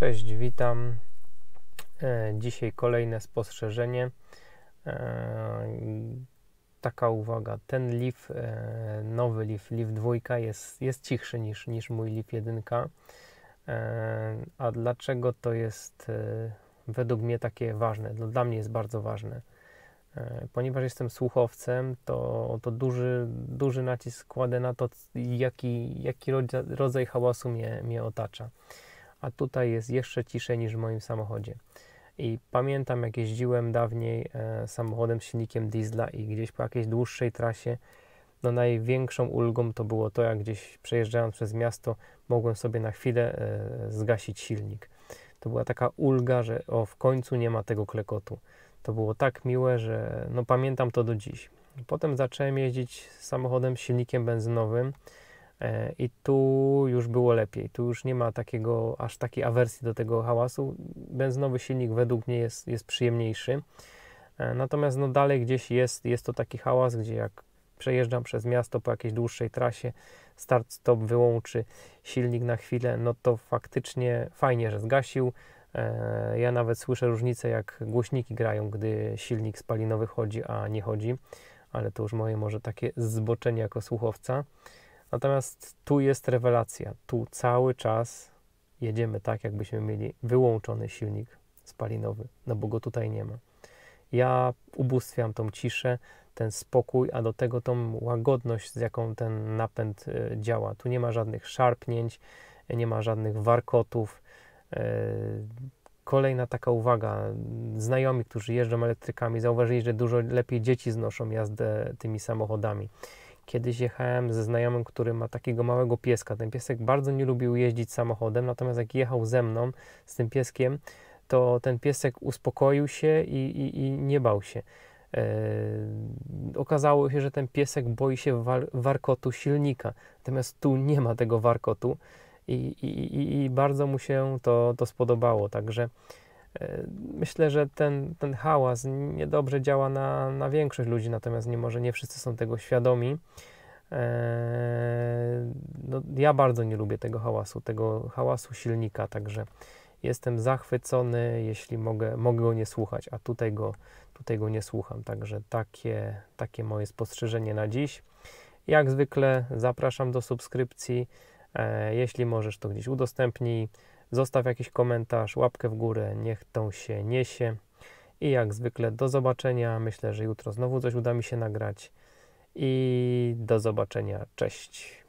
Cześć, witam. E, dzisiaj kolejne spostrzeżenie. E, taka uwaga, ten lif, e, nowy lif, lif dwójka jest, jest cichszy niż, niż mój lif jedynka. A dlaczego to jest według mnie takie ważne? No, dla mnie jest bardzo ważne. Ponieważ jestem słuchowcem, to, to duży, duży nacisk kładę na to, jaki, jaki rodzaj, rodzaj hałasu mnie, mnie otacza a tutaj jest jeszcze ciszej niż w moim samochodzie. I pamiętam, jak jeździłem dawniej e, samochodem z silnikiem diesla i gdzieś po jakiejś dłuższej trasie, no największą ulgą to było to, jak gdzieś przejeżdżając przez miasto, mogłem sobie na chwilę e, zgasić silnik. To była taka ulga, że o, w końcu nie ma tego klekotu. To było tak miłe, że no pamiętam to do dziś. Potem zacząłem jeździć samochodem z silnikiem benzynowym E, I tu już było lepiej, tu już nie ma takiego, aż takiej awersji do tego hałasu. Benzynowy silnik według mnie jest, jest przyjemniejszy. E, natomiast no dalej gdzieś jest, jest to taki hałas, gdzie jak przejeżdżam przez miasto po jakiejś dłuższej trasie, start-stop wyłączy silnik na chwilę, no to faktycznie fajnie, że zgasił. E, ja nawet słyszę różnicę, jak głośniki grają, gdy silnik spalinowy chodzi, a nie chodzi, ale to już moje może takie zboczenie jako słuchowca. Natomiast tu jest rewelacja. Tu cały czas jedziemy tak, jakbyśmy mieli wyłączony silnik spalinowy, no bo go tutaj nie ma. Ja ubóstwiam tą ciszę, ten spokój, a do tego tą łagodność, z jaką ten napęd e, działa. Tu nie ma żadnych szarpnięć, e, nie ma żadnych warkotów. E, kolejna taka uwaga. Znajomi, którzy jeżdżą elektrykami, zauważyli, że dużo lepiej dzieci znoszą jazdę tymi samochodami. Kiedyś jechałem ze znajomym, który ma takiego małego pieska. Ten piesek bardzo nie lubił jeździć samochodem, natomiast jak jechał ze mną, z tym pieskiem, to ten piesek uspokoił się i, i, i nie bał się. E, okazało się, że ten piesek boi się war, warkotu silnika, natomiast tu nie ma tego warkotu i, i, i, i bardzo mu się to, to spodobało. Także E, myślę, że ten, ten hałas niedobrze działa na, na większość ludzi, natomiast nie może nie wszyscy są tego świadomi. E, no, ja bardzo nie lubię tego hałasu, tego hałasu silnika, także jestem zachwycony, jeśli mogę, mogę go nie słuchać, a tutaj go, tutaj go nie słucham. Także takie, takie moje spostrzeżenie na dziś. Jak zwykle zapraszam do subskrypcji. E, jeśli możesz, to gdzieś udostępnij. Zostaw jakiś komentarz, łapkę w górę, niech tą się niesie. I jak zwykle do zobaczenia. Myślę, że jutro znowu coś uda mi się nagrać. I do zobaczenia. Cześć.